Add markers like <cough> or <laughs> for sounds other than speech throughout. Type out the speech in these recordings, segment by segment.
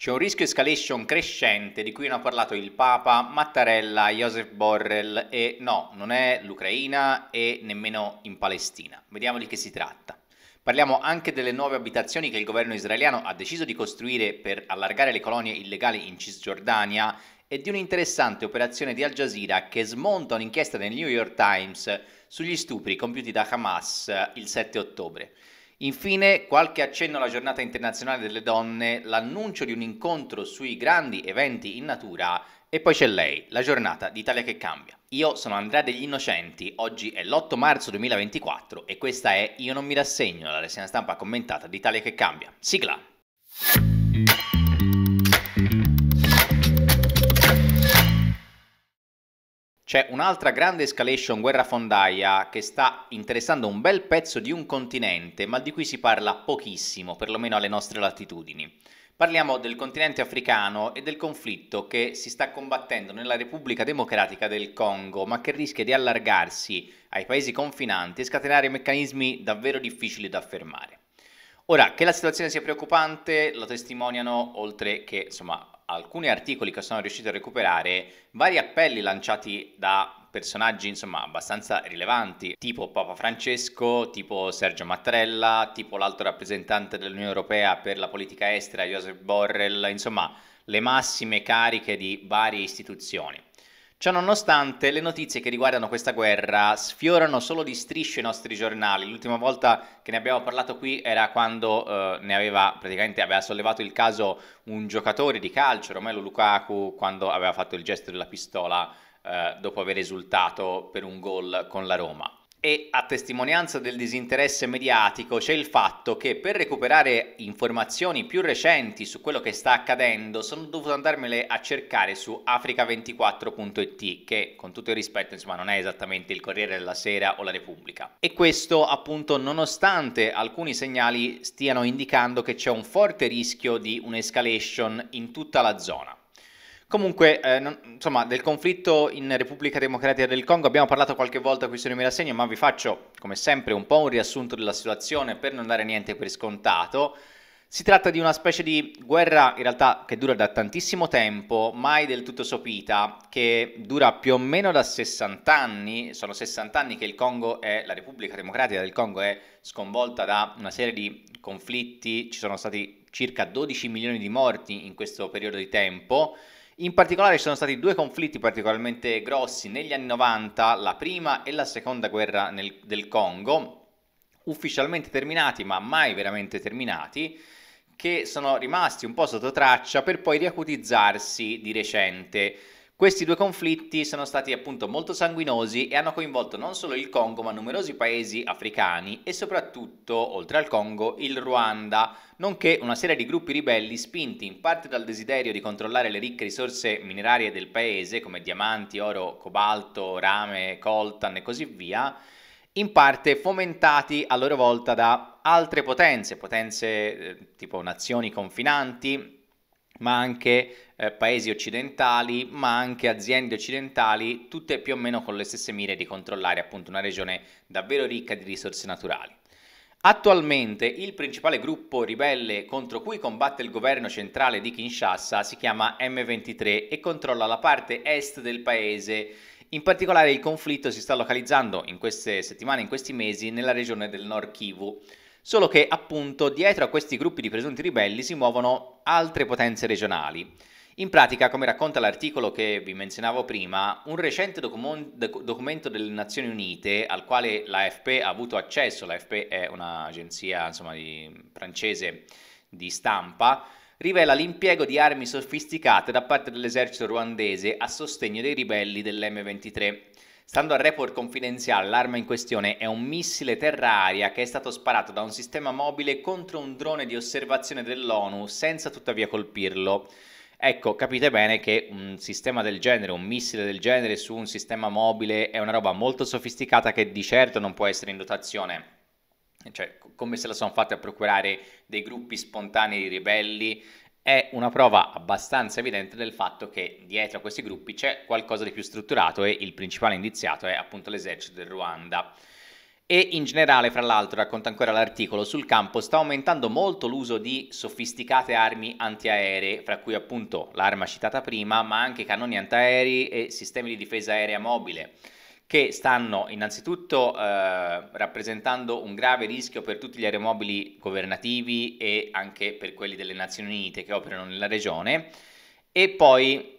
C'è un rischio escalation crescente di cui hanno parlato il Papa, Mattarella, Joseph Borrell e no, non è l'Ucraina e nemmeno in Palestina. Vediamo di che si tratta. Parliamo anche delle nuove abitazioni che il governo israeliano ha deciso di costruire per allargare le colonie illegali in Cisgiordania e di un'interessante operazione di Al Jazeera che smonta un'inchiesta del New York Times sugli stupri compiuti da Hamas il 7 ottobre. Infine, qualche accenno alla giornata internazionale delle donne, l'annuncio di un incontro sui grandi eventi in natura e poi c'è lei, la giornata d'Italia che cambia. Io sono Andrea degli Innocenti, oggi è l'8 marzo 2024 e questa è Io non mi rassegno, la rassegna stampa commentata d'Italia che cambia. Sigla! C'è un'altra grande escalation guerra fondaia che sta interessando un bel pezzo di un continente, ma di cui si parla pochissimo, perlomeno alle nostre latitudini. Parliamo del continente africano e del conflitto che si sta combattendo nella Repubblica Democratica del Congo, ma che rischia di allargarsi ai paesi confinanti e scatenare meccanismi davvero difficili da fermare. Ora, che la situazione sia preoccupante lo testimoniano, oltre che insomma, alcuni articoli che sono riuscito a recuperare, vari appelli lanciati da personaggi insomma abbastanza rilevanti, tipo Papa Francesco, tipo Sergio Mattarella, tipo l'altro rappresentante dell'Unione Europea per la politica estera Joseph Borrell, insomma le massime cariche di varie istituzioni. Ciononostante, le notizie che riguardano questa guerra sfiorano solo di striscio i nostri giornali. L'ultima volta che ne abbiamo parlato qui era quando eh, ne aveva praticamente aveva sollevato il caso un giocatore di calcio, Romelu Lukaku, quando aveva fatto il gesto della pistola eh, dopo aver esultato per un gol con la Roma. E a testimonianza del disinteresse mediatico c'è il fatto che per recuperare informazioni più recenti su quello che sta accadendo sono dovuto andarmele a cercare su africa24.it che con tutto il rispetto insomma non è esattamente il Corriere della Sera o la Repubblica. E questo appunto nonostante alcuni segnali stiano indicando che c'è un forte rischio di un'escalation in tutta la zona. Comunque, eh, non, insomma, del conflitto in Repubblica Democratica del Congo abbiamo parlato qualche volta qui su Numero Segno, ma vi faccio, come sempre, un po' un riassunto della situazione per non dare niente per scontato. Si tratta di una specie di guerra, in realtà, che dura da tantissimo tempo, mai del tutto sopita, che dura più o meno da 60 anni. Sono 60 anni che è, la Repubblica Democratica del Congo è sconvolta da una serie di conflitti, ci sono stati circa 12 milioni di morti in questo periodo di tempo in particolare ci sono stati due conflitti particolarmente grossi negli anni 90, la prima e la seconda guerra nel, del Congo, ufficialmente terminati ma mai veramente terminati, che sono rimasti un po' sotto traccia per poi riacutizzarsi di recente. Questi due conflitti sono stati appunto molto sanguinosi e hanno coinvolto non solo il Congo ma numerosi paesi africani e soprattutto, oltre al Congo, il Ruanda, nonché una serie di gruppi ribelli spinti in parte dal desiderio di controllare le ricche risorse minerarie del paese come diamanti, oro, cobalto, rame, coltan e così via, in parte fomentati a loro volta da altre potenze, potenze eh, tipo nazioni confinanti ma anche eh, paesi occidentali, ma anche aziende occidentali, tutte più o meno con le stesse mire di controllare appunto una regione davvero ricca di risorse naturali. Attualmente il principale gruppo ribelle contro cui combatte il governo centrale di Kinshasa si chiama M23 e controlla la parte est del paese. In particolare il conflitto si sta localizzando in queste settimane, in questi mesi, nella regione del Nord Kivu solo che appunto dietro a questi gruppi di presunti ribelli si muovono altre potenze regionali. In pratica, come racconta l'articolo che vi menzionavo prima, un recente documento delle Nazioni Unite al quale l'AFP ha avuto accesso, l'AFP è un'agenzia insomma, di, francese di stampa, rivela l'impiego di armi sofisticate da parte dell'esercito ruandese a sostegno dei ribelli dell'M23. Stando al report confidenziale, l'arma in questione è un missile terra-aria che è stato sparato da un sistema mobile contro un drone di osservazione dell'ONU senza tuttavia colpirlo. Ecco, capite bene che un sistema del genere, un missile del genere su un sistema mobile è una roba molto sofisticata che di certo non può essere in dotazione. Cioè, come se la sono fatta a procurare dei gruppi spontanei di ribelli è una prova abbastanza evidente del fatto che dietro a questi gruppi c'è qualcosa di più strutturato e il principale indiziato è appunto l'esercito del Ruanda. E in generale, fra l'altro, racconta ancora l'articolo, sul campo sta aumentando molto l'uso di sofisticate armi antiaeree, fra cui appunto l'arma citata prima, ma anche cannoni antiaerei e sistemi di difesa aerea mobile che stanno innanzitutto eh, rappresentando un grave rischio per tutti gli aeromobili governativi e anche per quelli delle Nazioni Unite che operano nella regione e poi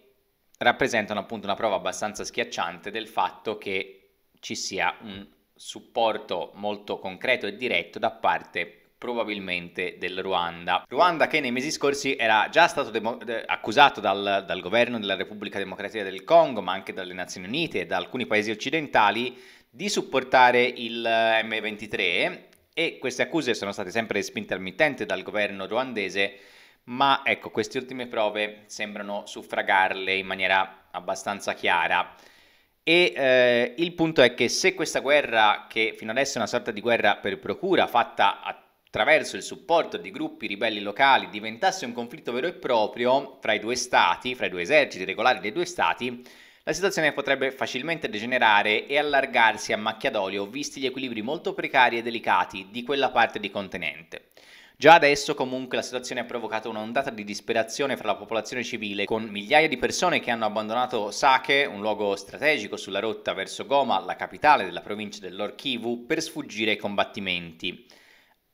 rappresentano appunto una prova abbastanza schiacciante del fatto che ci sia un supporto molto concreto e diretto da parte probabilmente del Ruanda. Ruanda che nei mesi scorsi era già stato demo- accusato dal, dal governo della Repubblica Democratica del Congo, ma anche dalle Nazioni Unite e da alcuni paesi occidentali, di supportare il eh, M23 e queste accuse sono state sempre respinte al mittente dal governo ruandese, ma ecco, queste ultime prove sembrano suffragarle in maniera abbastanza chiara. E eh, il punto è che se questa guerra, che fino adesso è una sorta di guerra per procura fatta a attraverso il supporto di gruppi ribelli locali diventasse un conflitto vero e proprio fra i due stati, fra i due eserciti regolari dei due stati, la situazione potrebbe facilmente degenerare e allargarsi a macchia d'olio visti gli equilibri molto precari e delicati di quella parte di continente. Già adesso comunque la situazione ha provocato un'ondata di disperazione fra la popolazione civile, con migliaia di persone che hanno abbandonato Sake, un luogo strategico sulla rotta verso Goma, la capitale della provincia dell'Orkivu, per sfuggire ai combattimenti.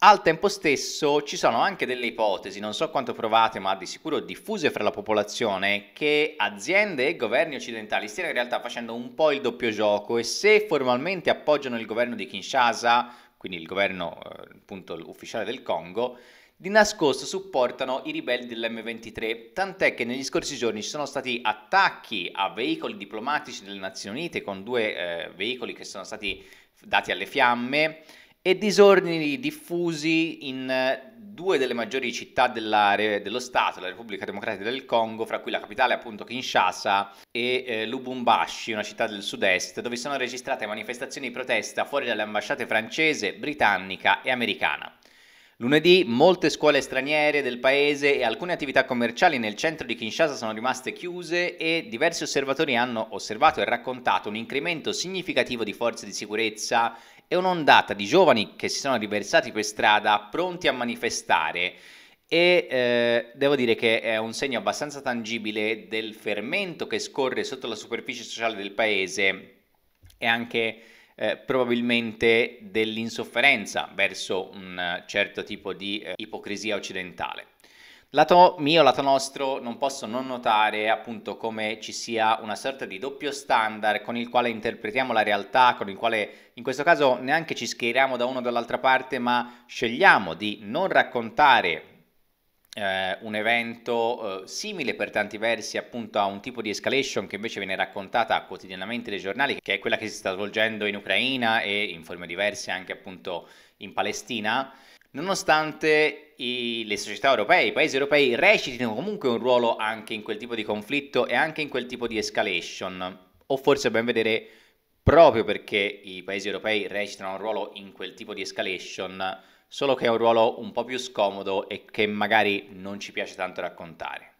Al tempo stesso ci sono anche delle ipotesi, non so quanto provate, ma di sicuro diffuse fra la popolazione, che aziende e governi occidentali stiano in realtà facendo un po' il doppio gioco e se formalmente appoggiano il governo di Kinshasa, quindi il governo eh, appunto ufficiale del Congo, di nascosto supportano i ribelli dell'M23, tant'è che negli scorsi giorni ci sono stati attacchi a veicoli diplomatici delle Nazioni Unite con due eh, veicoli che sono stati dati alle fiamme e disordini diffusi in eh, due delle maggiori città dello Stato, la Repubblica Democratica del Congo, fra cui la capitale appunto Kinshasa e eh, Lubumbashi, una città del sud-est, dove sono registrate manifestazioni di protesta fuori dalle ambasciate francese, britannica e americana. Lunedì molte scuole straniere del paese e alcune attività commerciali nel centro di Kinshasa sono rimaste chiuse e diversi osservatori hanno osservato e raccontato un incremento significativo di forze di sicurezza è un'ondata di giovani che si sono riversati per strada pronti a manifestare e eh, devo dire che è un segno abbastanza tangibile del fermento che scorre sotto la superficie sociale del paese e anche eh, probabilmente dell'insofferenza verso un certo tipo di eh, ipocrisia occidentale. Lato mio, lato nostro, non posso non notare appunto come ci sia una sorta di doppio standard con il quale interpretiamo la realtà, con il quale in questo caso neanche ci schieriamo da uno o dall'altra parte, ma scegliamo di non raccontare eh, un evento eh, simile per tanti versi appunto a un tipo di escalation che invece viene raccontata quotidianamente dai giornali, che è quella che si sta svolgendo in Ucraina e in forme diverse anche appunto in Palestina nonostante i, le società europee, i paesi europei recitino comunque un ruolo anche in quel tipo di conflitto e anche in quel tipo di escalation, o forse a ben vedere proprio perché i paesi europei recitano un ruolo in quel tipo di escalation, solo che è un ruolo un po' più scomodo e che magari non ci piace tanto raccontare.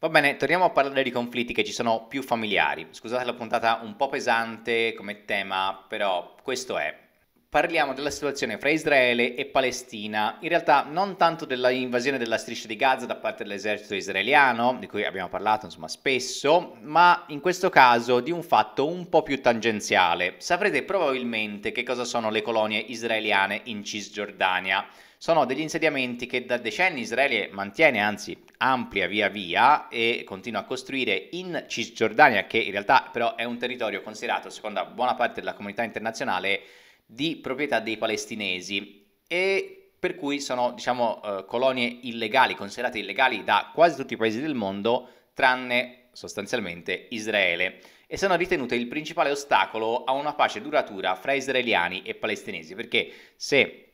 Va bene, torniamo a parlare di conflitti che ci sono più familiari. Scusate la puntata un po' pesante come tema, però questo è. Parliamo della situazione fra Israele e Palestina, in realtà non tanto dell'invasione della striscia di Gaza da parte dell'esercito israeliano, di cui abbiamo parlato insomma, spesso, ma in questo caso di un fatto un po' più tangenziale. Saprete probabilmente che cosa sono le colonie israeliane in Cisgiordania. Sono degli insediamenti che da decenni Israele mantiene, anzi amplia via via e continua a costruire in Cisgiordania, che in realtà però è un territorio considerato, secondo buona parte della comunità internazionale, di proprietà dei palestinesi e per cui sono diciamo, eh, colonie illegali, considerate illegali da quasi tutti i paesi del mondo, tranne sostanzialmente Israele, e sono ritenute il principale ostacolo a una pace duratura fra israeliani e palestinesi, perché se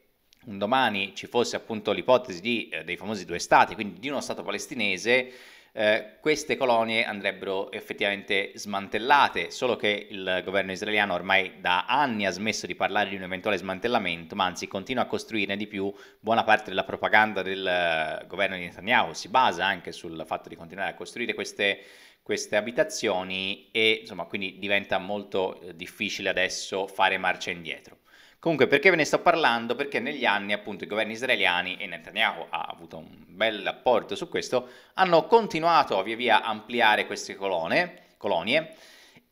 un domani ci fosse appunto l'ipotesi di, eh, dei famosi due stati, quindi di uno stato palestinese, eh, queste colonie andrebbero effettivamente smantellate, solo che il governo israeliano ormai da anni ha smesso di parlare di un eventuale smantellamento, ma anzi continua a costruirne di più. Buona parte della propaganda del eh, governo di Netanyahu si basa anche sul fatto di continuare a costruire queste queste abitazioni e insomma quindi diventa molto eh, difficile adesso fare marcia indietro. Comunque, perché ve ne sto parlando? Perché negli anni, appunto, i governi israeliani, e Netanyahu ha avuto un bel apporto su questo, hanno continuato a via via ampliare queste colone, colonie,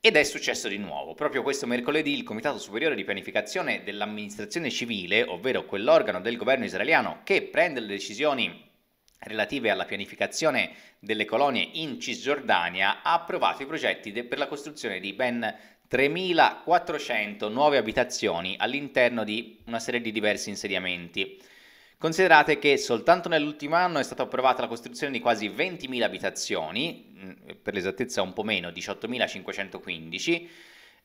ed è successo di nuovo. Proprio questo mercoledì il Comitato Superiore di Pianificazione dell'Amministrazione Civile, ovvero quell'organo del governo israeliano che prende le decisioni relative alla pianificazione delle colonie in Cisgiordania, ha approvato i progetti de- per la costruzione di ben 3.400 nuove abitazioni all'interno di una serie di diversi insediamenti. Considerate che soltanto nell'ultimo anno è stata approvata la costruzione di quasi 20.000 abitazioni, mm, per l'esattezza un po' meno, 18.515,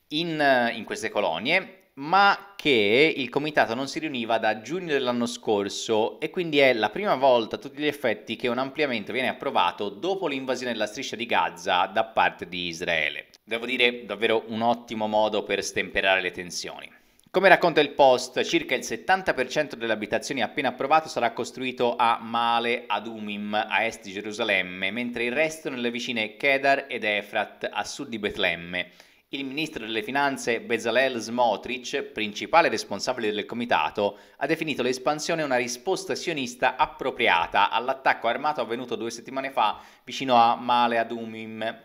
in, eh, in queste colonie, ma che il comitato non si riuniva da giugno dell'anno scorso e quindi è la prima volta a tutti gli effetti che un ampliamento viene approvato dopo l'invasione della striscia di Gaza da parte di Israele devo dire davvero un ottimo modo per stemperare le tensioni. Come racconta il post, circa il 70% delle abitazioni appena approvate sarà costruito a Male ad Umim, a est di Gerusalemme, mentre il resto nelle vicine Kedar ed Efrat, a sud di Betlemme. Il ministro delle finanze Bezalel Smotrich, principale responsabile del comitato, ha definito l'espansione una risposta sionista appropriata all'attacco armato avvenuto due settimane fa vicino a Male ad Umim,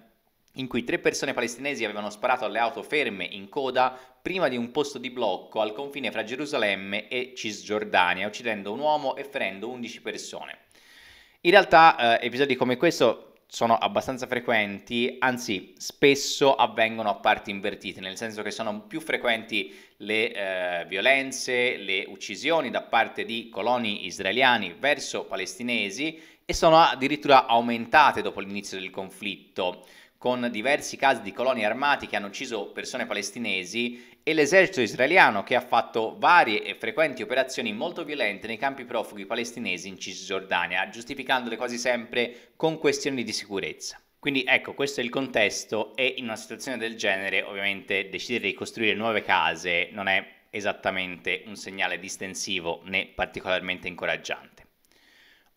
in cui tre persone palestinesi avevano sparato alle auto ferme in coda prima di un posto di blocco al confine fra Gerusalemme e Cisgiordania, uccidendo un uomo e ferendo 11 persone. In realtà eh, episodi come questo sono abbastanza frequenti, anzi spesso avvengono a parti invertite, nel senso che sono più frequenti le eh, violenze, le uccisioni da parte di coloni israeliani verso palestinesi e sono addirittura aumentate dopo l'inizio del conflitto con diversi casi di coloni armati che hanno ucciso persone palestinesi e l'esercito israeliano che ha fatto varie e frequenti operazioni molto violente nei campi profughi palestinesi in Cisgiordania, giustificandole quasi sempre con questioni di sicurezza. Quindi ecco, questo è il contesto e in una situazione del genere ovviamente decidere di costruire nuove case non è esattamente un segnale distensivo né particolarmente incoraggiante.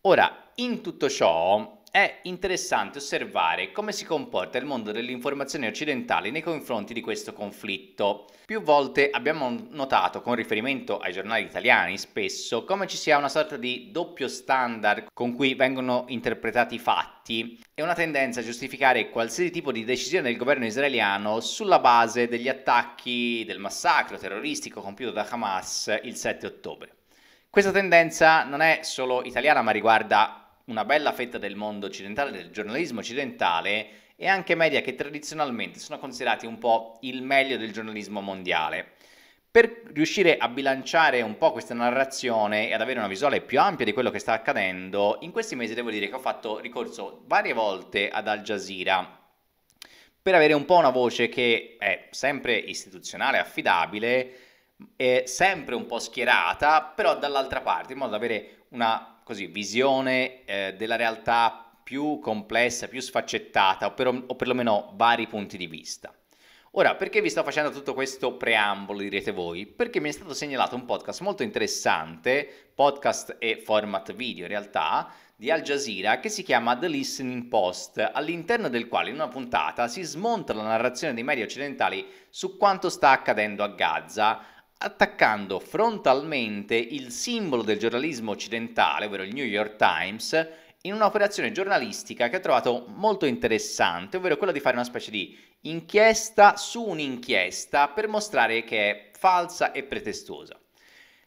Ora, in tutto ciò è interessante osservare come si comporta il mondo dell'informazione occidentale nei confronti di questo conflitto. Più volte abbiamo notato, con riferimento ai giornali italiani spesso, come ci sia una sorta di doppio standard con cui vengono interpretati i fatti e una tendenza a giustificare qualsiasi tipo di decisione del governo israeliano sulla base degli attacchi del massacro terroristico compiuto da Hamas il 7 ottobre. Questa tendenza non è solo italiana ma riguarda una bella fetta del mondo occidentale, del giornalismo occidentale e anche media che tradizionalmente sono considerati un po' il meglio del giornalismo mondiale. Per riuscire a bilanciare un po' questa narrazione e ad avere una visuale più ampia di quello che sta accadendo, in questi mesi devo dire che ho fatto ricorso varie volte ad Al Jazeera per avere un po' una voce che è sempre istituzionale, affidabile, sempre un po' schierata, però dall'altra parte, in modo da avere una così, visione eh, della realtà più complessa, più sfaccettata, o, per, o perlomeno vari punti di vista. Ora, perché vi sto facendo tutto questo preambolo, direte voi? Perché mi è stato segnalato un podcast molto interessante, podcast e format video in realtà, di Al Jazeera che si chiama The Listening Post, all'interno del quale in una puntata si smonta la narrazione dei media occidentali su quanto sta accadendo a Gaza, attaccando frontalmente il simbolo del giornalismo occidentale, ovvero il New York Times, in un'operazione giornalistica che ho trovato molto interessante, ovvero quella di fare una specie di inchiesta su un'inchiesta per mostrare che è falsa e pretestuosa.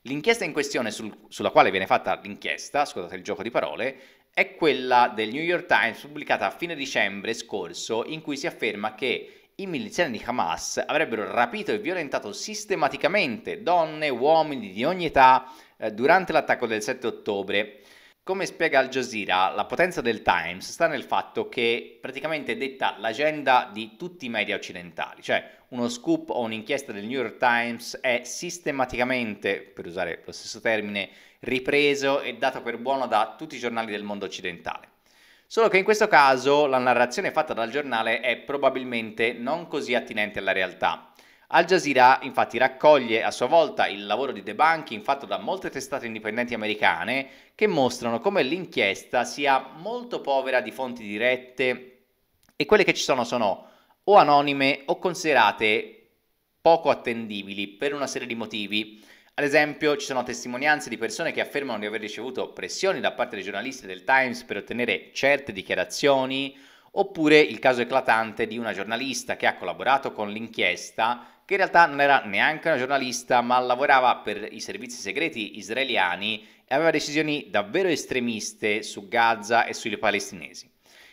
L'inchiesta in questione sul, sulla quale viene fatta l'inchiesta, scusate il gioco di parole, è quella del New York Times pubblicata a fine dicembre scorso in cui si afferma che i miliziani di Hamas avrebbero rapito e violentato sistematicamente donne uomini di ogni età eh, durante l'attacco del 7 ottobre. Come spiega Al Jazeera, la potenza del Times sta nel fatto che praticamente è detta l'agenda di tutti i media occidentali, cioè uno scoop o un'inchiesta del New York Times è sistematicamente, per usare lo stesso termine, ripreso e dato per buono da tutti i giornali del mondo occidentale. Solo che in questo caso la narrazione fatta dal giornale è probabilmente non così attinente alla realtà. Al Jazeera infatti raccoglie a sua volta il lavoro di debunking fatto da molte testate indipendenti americane che mostrano come l'inchiesta sia molto povera di fonti dirette e quelle che ci sono sono o anonime o considerate poco attendibili per una serie di motivi ad esempio, ci sono testimonianze di persone che affermano di aver ricevuto pressioni da parte dei giornalisti del Times per ottenere certe dichiarazioni, oppure il caso eclatante di una giornalista che ha collaborato con l'inchiesta, che in realtà non era neanche una giornalista, ma lavorava per i servizi segreti israeliani e aveva decisioni davvero estremiste su Gaza e sui palestinesi.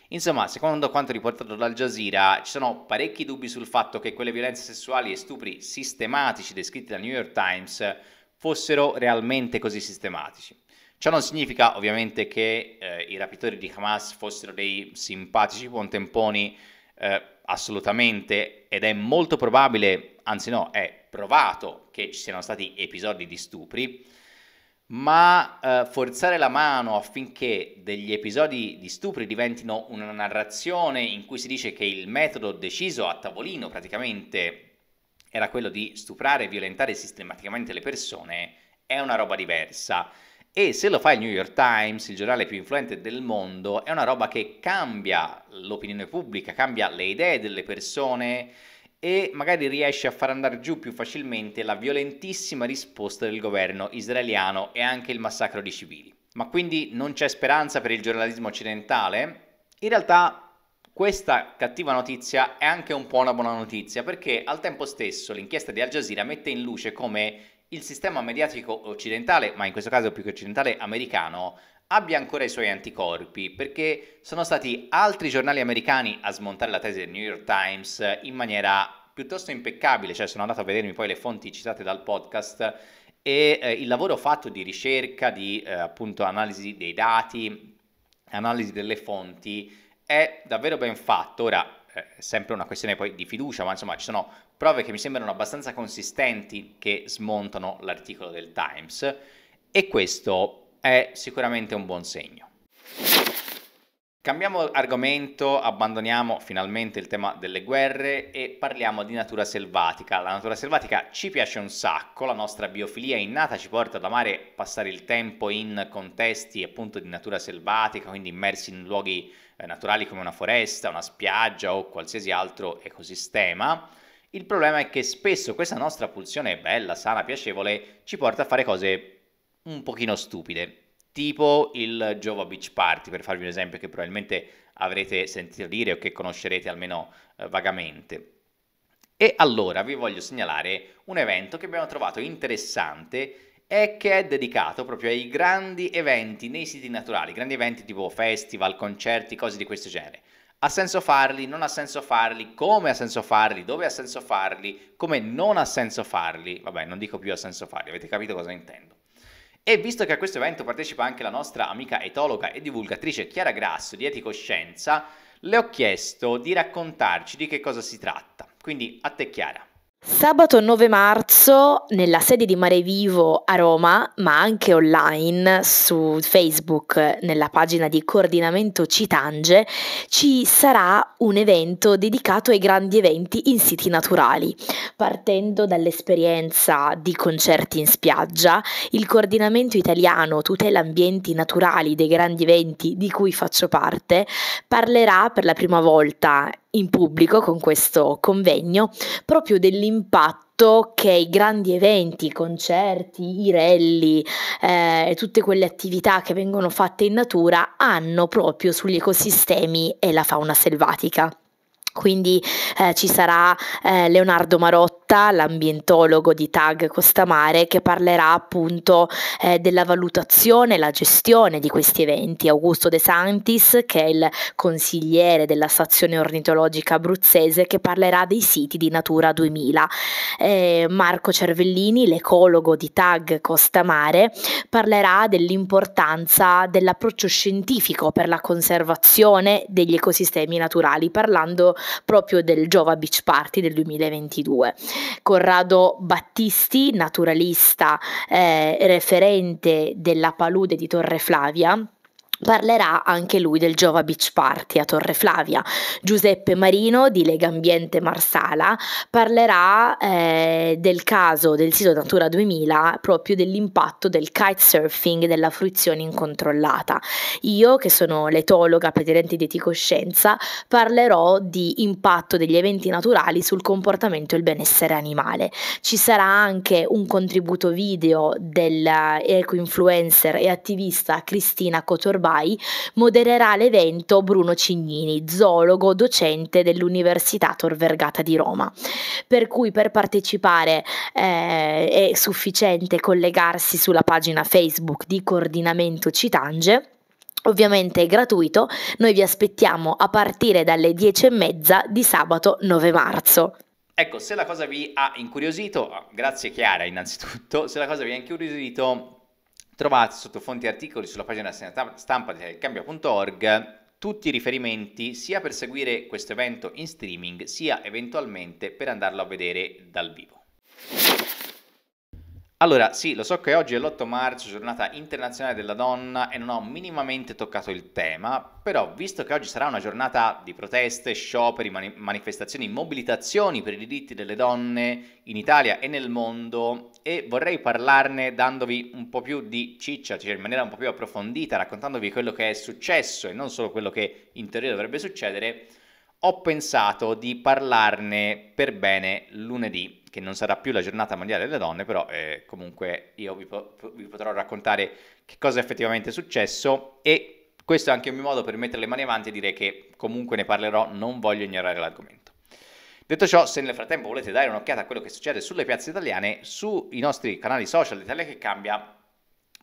Insomma, secondo quanto riportato dal Jazeera, ci sono parecchi dubbi sul fatto che quelle violenze sessuali e stupri sistematici descritti dal New York Times fossero realmente così sistematici. Ciò non significa ovviamente che eh, i rapitori di Hamas fossero dei simpatici contemponi, eh, assolutamente, ed è molto probabile, anzi no, è provato che ci siano stati episodi di stupri, ma eh, forzare la mano affinché degli episodi di stupri diventino una narrazione in cui si dice che il metodo deciso a tavolino praticamente era quello di stuprare e violentare sistematicamente le persone, è una roba diversa. E se lo fa il New York Times, il giornale più influente del mondo, è una roba che cambia l'opinione pubblica, cambia le idee delle persone e magari riesce a far andare giù più facilmente la violentissima risposta del governo israeliano e anche il massacro di civili. Ma quindi non c'è speranza per il giornalismo occidentale? In realtà questa cattiva notizia è anche un po' una buona notizia perché al tempo stesso l'inchiesta di Al Jazeera mette in luce come il sistema mediatico occidentale, ma in questo caso più che occidentale americano, abbia ancora i suoi anticorpi, perché sono stati altri giornali americani a smontare la tesi del New York Times in maniera piuttosto impeccabile, cioè sono andato a vedermi poi le fonti citate dal podcast e eh, il lavoro fatto di ricerca, di eh, appunto analisi dei dati, analisi delle fonti, è davvero ben fatto. Ora eh, è sempre una questione poi di fiducia, ma insomma ci sono prove che mi sembrano abbastanza consistenti che smontano l'articolo del Times e questo è sicuramente un buon segno. Cambiamo argomento, abbandoniamo finalmente il tema delle guerre e parliamo di natura selvatica. La natura selvatica ci piace un sacco, la nostra biofilia innata ci porta ad amare passare il tempo in contesti appunto di natura selvatica, quindi immersi in luoghi eh, naturali come una foresta, una spiaggia o qualsiasi altro ecosistema. Il problema è che spesso questa nostra pulsione bella, sana, piacevole ci porta a fare cose un pochino stupide tipo il Jova Beach Party, per farvi un esempio che probabilmente avrete sentito dire o che conoscerete almeno eh, vagamente. E allora vi voglio segnalare un evento che abbiamo trovato interessante e che è dedicato proprio ai grandi eventi nei siti naturali, grandi eventi tipo festival, concerti, cose di questo genere. Ha senso farli, non ha senso farli, come ha senso farli, dove ha senso farli, come non ha senso farli. Vabbè, non dico più ha senso farli, avete capito cosa intendo. E visto che a questo evento partecipa anche la nostra amica etologa e divulgatrice Chiara Grasso di Eticoscienza, le ho chiesto di raccontarci di che cosa si tratta. Quindi a te Chiara. Sabato 9 marzo nella sede di Mare Vivo a Roma, ma anche online su Facebook nella pagina di coordinamento Citange, ci sarà un evento dedicato ai grandi eventi in siti naturali. Partendo dall'esperienza di concerti in spiaggia, il coordinamento italiano tutela ambienti naturali dei grandi eventi di cui faccio parte parlerà per la prima volta in pubblico con questo convegno proprio dell'impatto che i grandi eventi, i concerti, i rally eh, e eh, tutte quelle attività che vengono fatte in natura hanno proprio sugli ecosistemi e la fauna selvatica. Quindi eh, ci sarà eh, Leonardo Marotto. Motta, l'ambientologo di Tag Costamare, che parlerà appunto eh, della valutazione e la gestione di questi eventi. Augusto De Santis, che è il consigliere della stazione ornitologica abruzzese, che parlerà dei siti di Natura 2000. Eh, Marco Cervellini, l'ecologo di Tag Costamare, parlerà dell'importanza dell'approccio scientifico per la conservazione degli ecosistemi naturali, parlando proprio del Giova Beach Party del 2022. Corrado Battisti, naturalista eh, referente della palude di Torre Flavia Parlerà anche lui del Giova Beach Party a Torre Flavia. Giuseppe Marino di Lega Ambiente Marsala parlerà eh, del caso del sito Natura 2000, proprio dell'impatto del kitesurfing e della fruizione incontrollata. Io, che sono l'etologa presidente di Eticoscienza, parlerò di impatto degli eventi naturali sul comportamento e il benessere animale. Ci sarà anche un contributo video dell'eco-influencer e attivista Cristina Cotorba Dubai, modererà l'evento Bruno Cignini, zoologo docente dell'Università Tor Vergata di Roma. Per cui per partecipare eh, è sufficiente collegarsi sulla pagina Facebook di Coordinamento Citange ovviamente è gratuito, noi vi aspettiamo a partire dalle 10.30 di sabato 9 marzo. Ecco, se la cosa vi ha incuriosito, ah, grazie Chiara innanzitutto, se la cosa vi ha incuriosito Trovate sotto fonti e articoli sulla pagina stampa di cambio.org tutti i riferimenti sia per seguire questo evento in streaming sia eventualmente per andarlo a vedere dal vivo. Allora, sì, lo so che oggi è l'8 marzo, giornata internazionale della donna, e non ho minimamente toccato il tema, però visto che oggi sarà una giornata di proteste, scioperi, mani- manifestazioni, mobilitazioni per i diritti delle donne in Italia e nel mondo, e vorrei parlarne dandovi un po' più di ciccia, cioè in maniera un po' più approfondita, raccontandovi quello che è successo e non solo quello che in teoria dovrebbe succedere, ho pensato di parlarne per bene lunedì che non sarà più la giornata mondiale delle donne, però eh, comunque io vi, po- vi, potrò raccontare che cosa è effettivamente successo e questo è anche un mio modo per mettere le mani avanti e dire che comunque ne parlerò, non voglio ignorare l'argomento. Detto ciò, se nel frattempo volete dare un'occhiata a quello che succede sulle piazze italiane, sui nostri canali social Italia che cambia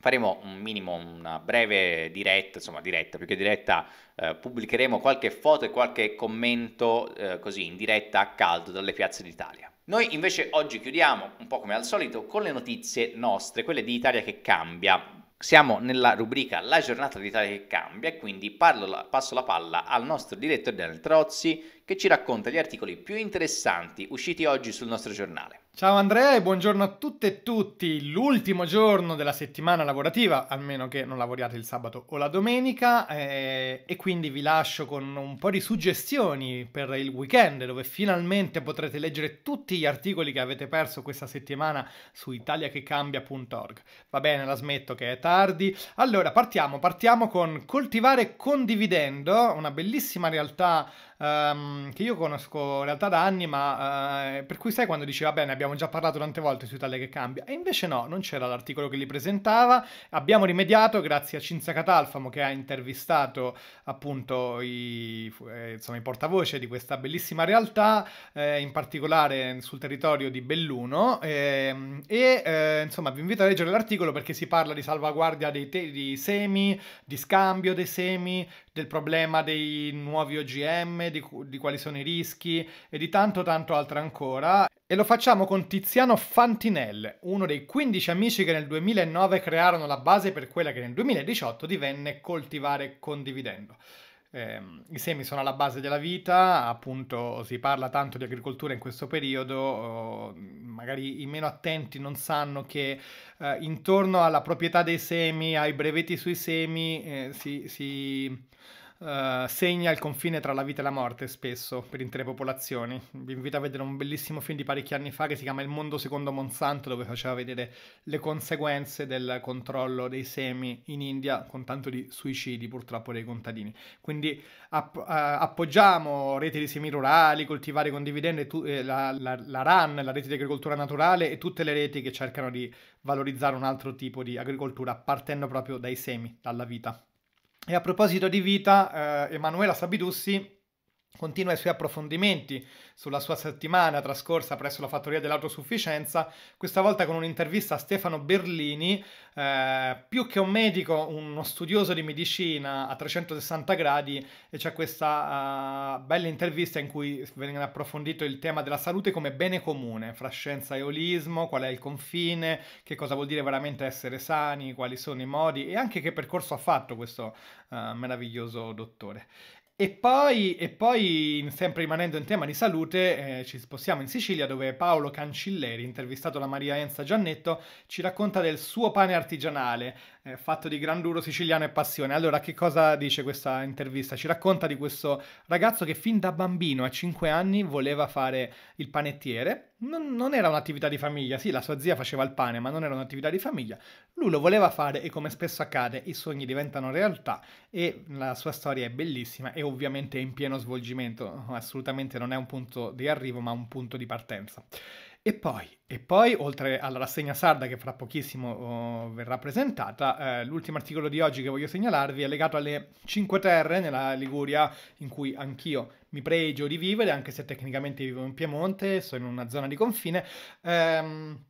faremo un minimo, una breve diretta, insomma diretta, più che diretta, eh, pubblicheremo qualche foto e qualche commento eh, così in diretta a caldo dalle piazze d'Italia. Noi invece oggi chiudiamo, un po' come al solito, con le notizie nostre, quelle di Italia che cambia. Siamo nella rubrica La giornata d'Italia che cambia, quindi parlo, passo la palla al nostro direttore Daniel Trozzi che ci racconta gli articoli più interessanti usciti oggi sul nostro giornale. Ciao Andrea e buongiorno a tutte e tutti. L'ultimo giorno della settimana lavorativa, almeno che non lavoriate il sabato o la domenica, eh, e quindi vi lascio con un po' di suggestioni per il weekend, dove finalmente potrete leggere tutti gli articoli che avete perso questa settimana su italiachecambia.org. Va bene, la smetto che è tardi. Allora, partiamo, partiamo con coltivare condividendo, una bellissima realtà um, che io conosco in realtà da anni, ma uh, per cui sai quando diceva bene, abbiamo già parlato tante volte su Italia che cambia, e invece no, non c'era l'articolo che li presentava, abbiamo rimediato grazie a Cinzia Catalfamo che ha intervistato appunto i, eh, insomma, i portavoce di questa bellissima realtà, eh, in particolare sul territorio di Belluno, eh, e eh, insomma vi invito a leggere l'articolo perché si parla di salvaguardia dei, te- di semi, di scambio dei semi, del problema dei nuovi OGM, di, di quali sono i rischi e di tanto tanto altro ancora. E lo facciamo con Tiziano Fantinelle, uno dei 15 amici che nel 2009 crearono la base per quella che nel 2018 divenne Coltivare Condividendo. Eh, I semi sono alla base della vita, appunto si parla tanto di agricoltura in questo periodo, oh, magari i meno attenti non sanno che eh, intorno alla proprietà dei semi, ai brevetti sui semi, eh, si, si uh, segna il confine tra la vita e la morte spesso per intere popolazioni. Vi invito a vedere un bellissimo film di parecchi anni fa che si chiama Il mondo secondo Monsanto dove faceva vedere le conseguenze del controllo dei semi in India con tanto di suicidi purtroppo dei contadini. Quindi app- eh, appoggiamo reti di semi rurali, coltivare con dividende, eh, la, la, la RAN, la rete di agricoltura naturale e tutte le reti che cercano di valorizzare un altro tipo di agricoltura partendo proprio dai semi, dalla vita. E a proposito di vita, eh, Emanuela Sabidussi Continua i suoi approfondimenti sulla sua settimana trascorsa presso la fattoria dell'autosufficienza, questa volta con un'intervista a Stefano Berlini, eh, più che un medico, uno studioso di medicina a 360 gradi, e c'è questa uh, bella intervista in cui viene approfondito il tema della salute come bene comune, fra scienza e olismo, qual è il confine, che cosa vuol dire veramente essere sani, quali sono i modi e anche che percorso ha fatto questo uh, meraviglioso dottore. E poi, e poi, sempre rimanendo in tema di salute, eh, ci spostiamo in Sicilia dove Paolo Cancilleri, intervistato da Maria Enza Giannetto, ci racconta del suo pane artigianale, eh, fatto di gran duro siciliano e passione. Allora, che cosa dice questa intervista? Ci racconta di questo ragazzo che fin da bambino, a 5 anni, voleva fare il panettiere. Non, non era un'attività di famiglia, sì, la sua zia faceva il pane, ma non era un'attività di famiglia. Lui lo voleva fare e come spesso accade, i sogni diventano realtà e la sua storia è bellissima e ovviamente è in pieno svolgimento, assolutamente non è un punto di arrivo, ma un punto di partenza. E poi, e poi, oltre alla rassegna sarda che fra pochissimo oh, verrà presentata, eh, l'ultimo articolo di oggi che voglio segnalarvi è legato alle Cinque Terre nella Liguria, in cui anch'io mi pregio di vivere, anche se tecnicamente vivo in Piemonte, sono in una zona di confine. Ehm,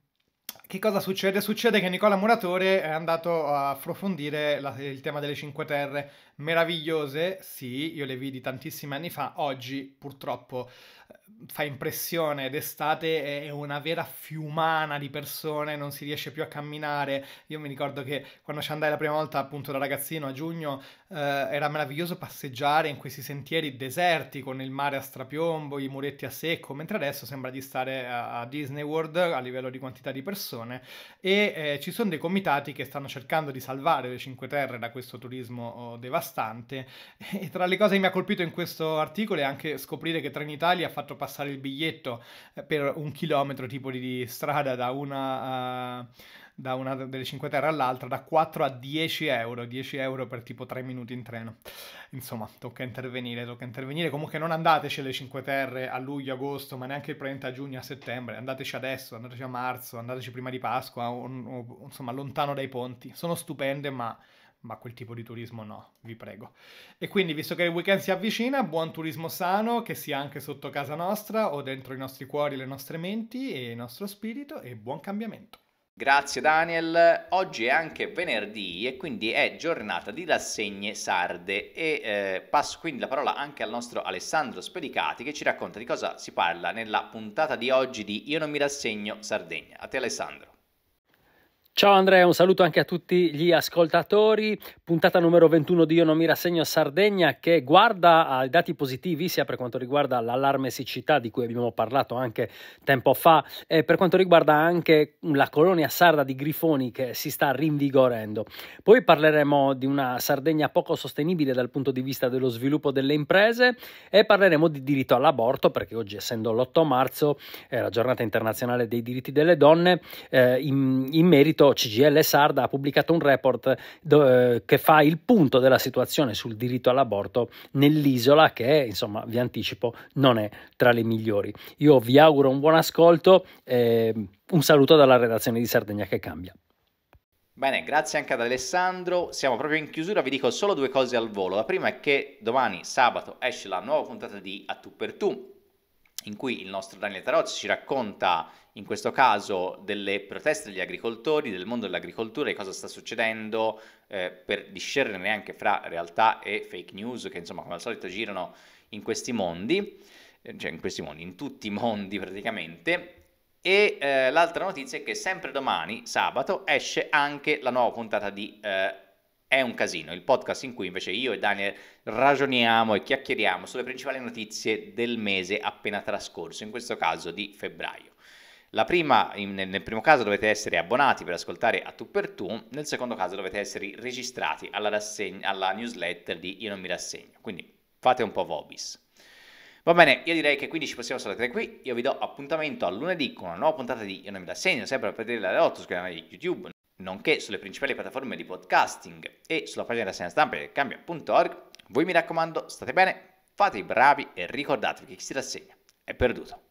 che cosa succede? Succede che Nicola Muratore è andato a approfondire la, il tema delle Cinque Terre meravigliose, sì, io le vidi tantissimi anni fa, oggi purtroppo eh, fa impressione, d'estate è una vera fiumana di persone, non si riesce più a camminare. Io mi ricordo che quando ci andai la prima volta, appunto da ragazzino a giugno, eh, era meraviglioso passeggiare in questi sentieri deserti con il mare a strapiombo, i muretti a secco, mentre adesso sembra di stare a, Disney World a livello di quantità di persone e eh, ci sono dei comitati che stanno cercando di salvare le Cinque Terre da questo turismo oh, devastato devastante. <laughs> E tra le cose che mi ha colpito in questo articolo è anche scoprire che Trenitalia ha fatto passare il biglietto eh, per un chilometro tipo di strada da una... Uh, da una delle cinque terre all'altra da 4 a 10 euro, 10 euro per tipo 3 minuti in treno. Insomma, tocca intervenire, tocca intervenire. Comunque non andateci alle cinque terre a luglio, agosto, ma neanche il 30 giugno, a settembre. Andateci adesso, andateci a marzo, andateci prima di Pasqua, o, o, insomma, lontano dai ponti. Sono stupende, ma ma quel tipo di turismo no, vi prego. E quindi, visto che il weekend si avvicina, buon turismo sano, che sia anche sotto casa nostra o dentro i nostri cuori, le nostre menti e il nostro spirito, e buon cambiamento. Grazie Daniel, oggi è anche venerdì e quindi è giornata di rassegne sarde e eh, passo quindi la parola anche al nostro Alessandro Spedicati che ci racconta di cosa si parla nella puntata di oggi di Io non mi rassegno Sardegna. A te Alessandro. Ciao Andrea, un saluto anche a tutti gli ascoltatori. Puntata numero 21 di Io non mi rassegno Sardegna che guarda ai dati positivi sia per quanto riguarda l'allarme siccità di cui abbiamo parlato anche tempo fa e per quanto riguarda anche la colonia sarda di grifoni che si sta rinvigorendo. Poi parleremo di una Sardegna poco sostenibile dal punto di vista dello sviluppo delle imprese e parleremo di diritto all'aborto perché oggi essendo l'8 marzo, è la giornata internazionale dei diritti delle donne, eh, in, in merito proposito CGL Sarda ha pubblicato un report do, eh, che fa il punto della situazione sul diritto all'aborto nell'isola che insomma vi anticipo non è tra le migliori. Io vi auguro un buon ascolto e ehm, un saluto dalla redazione di Sardegna che cambia. Bene, grazie anche ad Alessandro. Siamo proprio in chiusura, vi dico solo due cose al volo. La prima è che domani, sabato, esce la nuova puntata di A Tu per Tu, in cui il nostro Daniel Tarozzi ci racconta in questo caso delle proteste degli agricoltori, del mondo dell'agricoltura e cosa sta succedendo eh, per discernere anche fra realtà e fake news che insomma come al solito girano in questi mondi, eh, cioè in questi mondi, in tutti i mondi praticamente. E eh, l'altra notizia è che sempre domani, sabato, esce anche la nuova puntata di eh, è un casino, il podcast in cui invece io e Daniel ragioniamo e chiacchieriamo sulle principali notizie del mese appena trascorso, in questo caso di febbraio. La prima, nel primo caso dovete essere abbonati per ascoltare a tu per tu, nel secondo caso dovete essere registrati alla, rassegna, alla newsletter di Io non mi rassegno, quindi fate un po' vobis. Va bene, io direi che quindi ci possiamo salutare qui, io vi do appuntamento a lunedì con una nuova puntata di Io non mi rassegno, sempre a partire dalle 8 sul canale di YouTube, nonché sulle principali piattaforme di podcasting e sulla pagina della segna stampa del cambio.org, Voi mi raccomando, state bene, fate i bravi e ricordatevi che chi si rassegna è perduto.